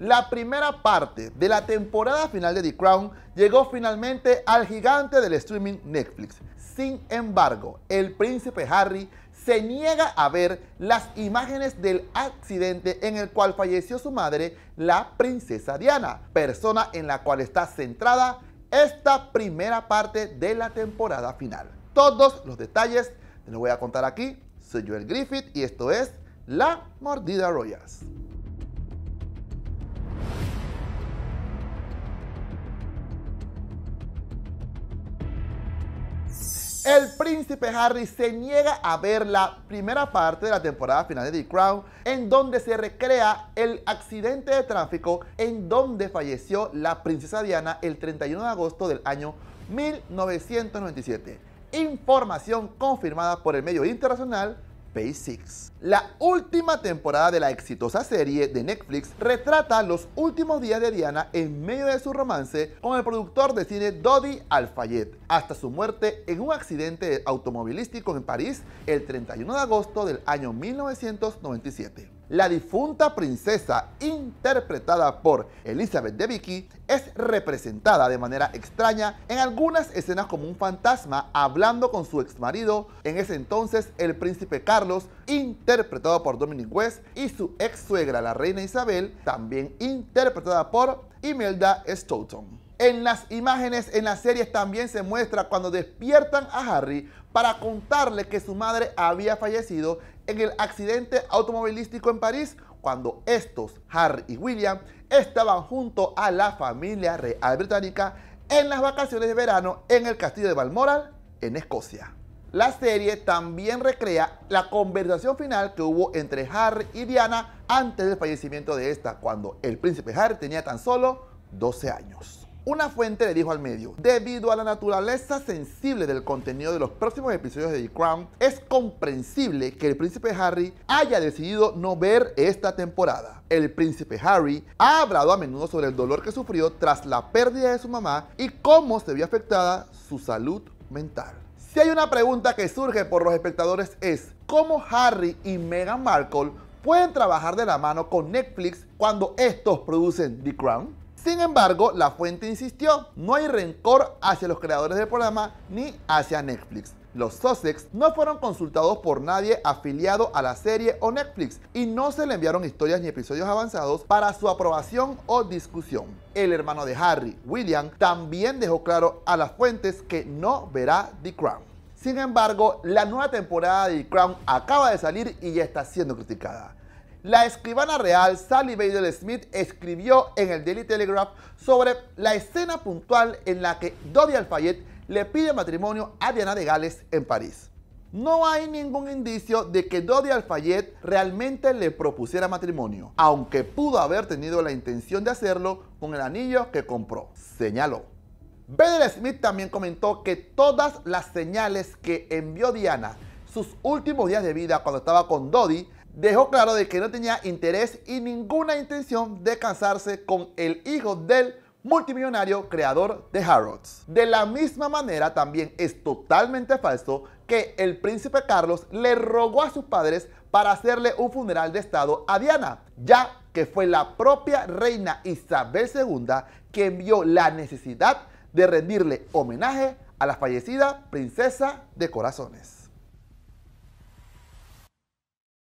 la primera parte de la temporada final de The Crown llegó finalmente al gigante del streaming Netflix. Sin embargo, el príncipe Harry se niega a ver las imágenes del accidente en el cual falleció su madre, la princesa Diana, persona en la cual está centrada esta primera parte de la temporada final. Todos los detalles te los voy a contar aquí. Soy Joel Griffith y esto es La Mordida Royals. El príncipe Harry se niega a ver la primera parte de la temporada final de The Crown, en donde se recrea el accidente de tráfico en donde falleció la princesa Diana el 31 de agosto del año 1997. Información confirmada por el medio internacional la última temporada de la exitosa serie de Netflix retrata los últimos días de Diana en medio de su romance con el productor de cine Dodi Al-Fayed, hasta su muerte en un accidente automovilístico en París el 31 de agosto del año 1997. La difunta princesa, interpretada por Elizabeth de Vicky, es representada de manera extraña en algunas escenas como un fantasma hablando con su exmarido, en ese entonces el príncipe Carlos, interpretado por Dominic West, y su ex suegra, la reina Isabel, también interpretada por Imelda Stoughton. En las imágenes, en las series también se muestra cuando despiertan a Harry para contarle que su madre había fallecido en el accidente automovilístico en París cuando estos, Harry y William, estaban junto a la familia real británica en las vacaciones de verano en el castillo de Balmoral, en Escocia. La serie también recrea la conversación final que hubo entre Harry y Diana antes del fallecimiento de esta, cuando el príncipe Harry tenía tan solo 12 años. Una fuente le dijo al medio, debido a la naturaleza sensible del contenido de los próximos episodios de The Crown, es comprensible que el príncipe Harry haya decidido no ver esta temporada. El príncipe Harry ha hablado a menudo sobre el dolor que sufrió tras la pérdida de su mamá y cómo se vio afectada su salud mental. Si hay una pregunta que surge por los espectadores es, ¿cómo Harry y Meghan Markle pueden trabajar de la mano con Netflix cuando estos producen The Crown? Sin embargo, la fuente insistió, no hay rencor hacia los creadores del programa ni hacia Netflix. Los Sussex no fueron consultados por nadie afiliado a la serie o Netflix y no se le enviaron historias ni episodios avanzados para su aprobación o discusión. El hermano de Harry, William, también dejó claro a las fuentes que no verá The Crown. Sin embargo, la nueva temporada de The Crown acaba de salir y ya está siendo criticada. La escribana real Sally Bader Smith escribió en el Daily Telegraph sobre la escena puntual en la que Dodi Alfayet le pide matrimonio a Diana de Gales en París. No hay ningún indicio de que Dodi Alfayet realmente le propusiera matrimonio, aunque pudo haber tenido la intención de hacerlo con el anillo que compró, señaló. Bader Smith también comentó que todas las señales que envió Diana sus últimos días de vida cuando estaba con Dodi dejó claro de que no tenía interés y ninguna intención de casarse con el hijo del multimillonario creador de Harrods. De la misma manera, también es totalmente falso que el príncipe Carlos le rogó a sus padres para hacerle un funeral de estado a Diana, ya que fue la propia reina Isabel II quien vio la necesidad de rendirle homenaje a la fallecida princesa de corazones.